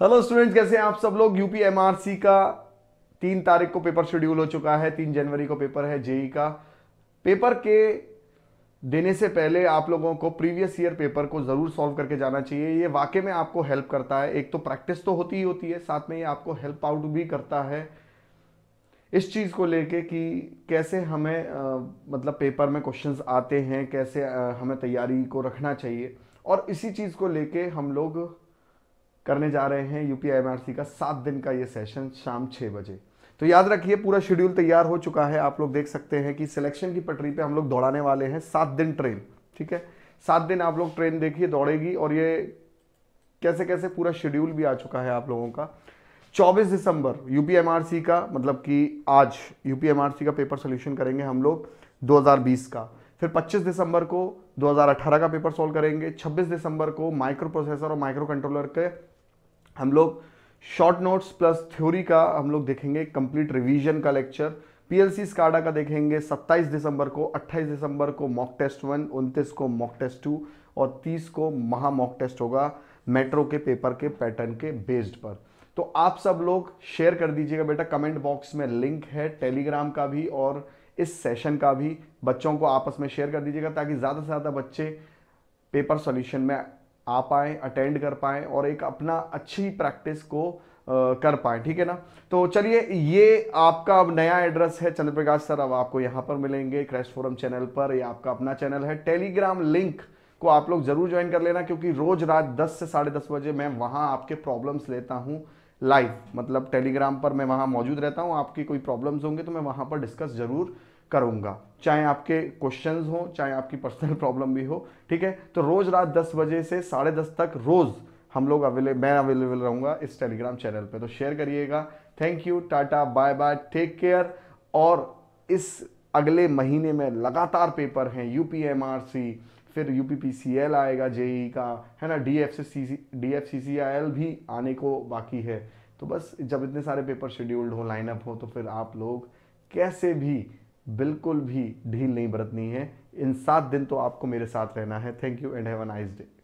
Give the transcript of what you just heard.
hello students कैसे हैं आप सब लोग यूपी का तीन तारीख को पेपर शेड्यूल हो चुका है तीन जनवरी को पेपर है जेई e e का पेपर के देने से पहले आप लोगों को प्रीवियस ईयर पेपर को ज़रूर सॉल्व करके जाना चाहिए ये वाकई में आपको हेल्प करता है एक तो प्रैक्टिस तो होती ही होती है साथ में ये आपको हेल्प आउट भी करता है इस चीज़ को लेके कि कैसे हमें आ, मतलब पेपर में क्वेश्चंस आते हैं कैसे आ, हमें तैयारी को रखना चाहिए और इसी चीज़ को लेके हम लोग करने जा रहे हैं यूपीआईएमआरसी का सात दिन का ये सेशन शाम छः बजे तो याद रखिए पूरा शेड्यूल तैयार हो चुका है आप लोग देख सकते हैं कि सिलेक्शन की पटरी पे हम लोग दौड़ाने वाले हैं सात दिन ट्रेन ठीक है सात दिन आप लोग ट्रेन देखिए दौड़ेगी और ये कैसे कैसे पूरा शेड्यूल भी आ चुका है आप लोगों का 24 दिसंबर यूपीएमआरसी का मतलब कि आज यूपीएमआरसी का पेपर सोल्यूशन करेंगे हम लोग 2020 का फिर 25 दिसंबर को 2018 का पेपर सोल्व करेंगे 26 दिसंबर को माइक्रो प्रोसेसर और माइक्रो कंट्रोलर के हम लोग शॉर्ट नोट्स प्लस थ्योरी का हम लोग देखेंगे कंप्लीट रिवीजन का लेक्चर पीएलसी स्काडा का देखेंगे 27 दिसंबर को 28 दिसंबर को मॉक टेस्ट वन उनतीस को मॉक टेस्ट टू और 30 को महा मॉक टेस्ट होगा मेट्रो के पेपर के पैटर्न के बेस्ड पर तो आप सब लोग शेयर कर दीजिएगा बेटा कमेंट बॉक्स में लिंक है टेलीग्राम का भी और इस सेशन का भी बच्चों को आपस में शेयर कर दीजिएगा ताकि ज़्यादा से ज़्यादा बच्चे पेपर सॉल्यूशन में आ पाए अटेंड कर पाए और एक अपना अच्छी प्रैक्टिस को कर पाए ठीक है ना तो चलिए ये आपका अब नया एड्रेस है चंद्रप्रकाश सर अब आपको यहाँ पर मिलेंगे क्रैश फोरम चैनल पर ये आपका अपना चैनल है टेलीग्राम लिंक को आप लोग जरूर ज्वाइन कर लेना क्योंकि रोज रात 10 से साढ़े दस बजे मैं वहाँ आपके प्रॉब्लम्स लेता हूँ लाइव मतलब टेलीग्राम पर मैं वहाँ मौजूद रहता हूँ आपकी कोई प्रॉब्लम्स होंगे तो मैं वहाँ पर डिस्कस ज़रूर करूँगा चाहे आपके क्वेश्चंस हो चाहे आपकी पर्सनल प्रॉब्लम भी हो ठीक है तो रोज़ रात दस बजे से साढ़े दस तक रोज़ हम लोग अवेलेबल मैं अवेलेबल रहूंगा इस टेलीग्राम चैनल पे तो शेयर करिएगा thank you tata bye bye take care और इस अगले महीने में लगातार पेपर हैं यू फिर यू पी सी एल आएगा जेई e e का है ना D F C D F C C I L भी आने को बाकी है तो बस जब इतने सारे पेपर शेड्यूल्ड हो लाइनअप हो तो फिर आप लोग कैसे भी बिल्कुल भी ढील नहीं बरतनी है इन सात दिन तो आपको मेरे साथ रहना है thank you and have a nice day